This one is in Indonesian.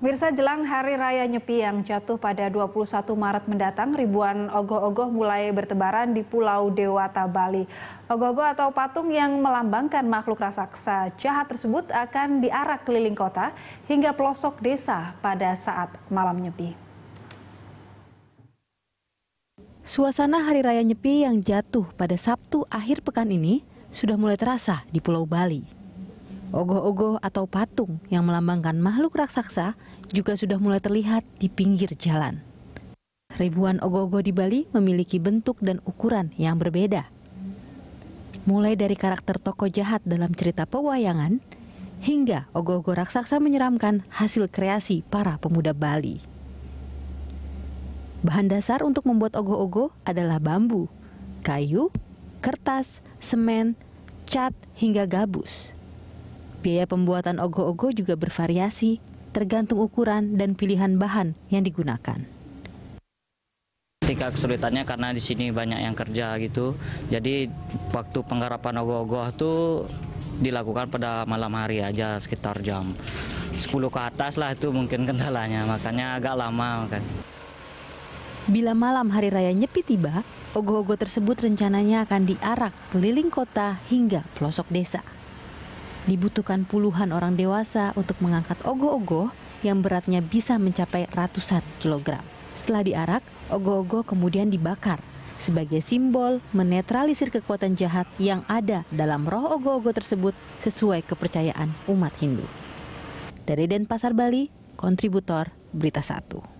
Mirsa jelang Hari Raya Nyepi yang jatuh pada 21 Maret mendatang, ribuan ogoh-ogoh mulai bertebaran di Pulau Dewata, Bali. Ogoh-ogoh atau patung yang melambangkan makhluk raksasa jahat tersebut akan diarak keliling kota hingga pelosok desa pada saat malam nyepi. Suasana Hari Raya Nyepi yang jatuh pada Sabtu akhir pekan ini sudah mulai terasa di Pulau Bali. Ogoh-ogoh atau patung yang melambangkan makhluk raksasa juga sudah mulai terlihat di pinggir jalan. Ribuan ogoh-ogoh di Bali memiliki bentuk dan ukuran yang berbeda. Mulai dari karakter tokoh jahat dalam cerita pewayangan, hingga ogoh-ogoh raksasa menyeramkan hasil kreasi para pemuda Bali. Bahan dasar untuk membuat ogoh-ogoh adalah bambu, kayu, kertas, semen, cat, hingga gabus. Biaya pembuatan ogo-ogo juga bervariasi, tergantung ukuran dan pilihan bahan yang digunakan. Ketika kesulitannya karena di sini banyak yang kerja gitu, jadi waktu penggarapan ogo-ogo itu dilakukan pada malam hari aja sekitar jam 10 ke atas lah itu mungkin kendalanya, makanya agak lama. kan. Bila malam hari raya Nyepi tiba, ogo-ogo tersebut rencananya akan diarak keliling kota hingga pelosok desa. Dibutuhkan puluhan orang dewasa untuk mengangkat ogoh-ogoh yang beratnya bisa mencapai ratusan kilogram. Setelah diarak, ogoh-ogoh kemudian dibakar sebagai simbol menetralisir kekuatan jahat yang ada dalam roh ogoh-ogoh tersebut sesuai kepercayaan umat Hindu. Dari Denpasar Bali, kontributor Berita Satu.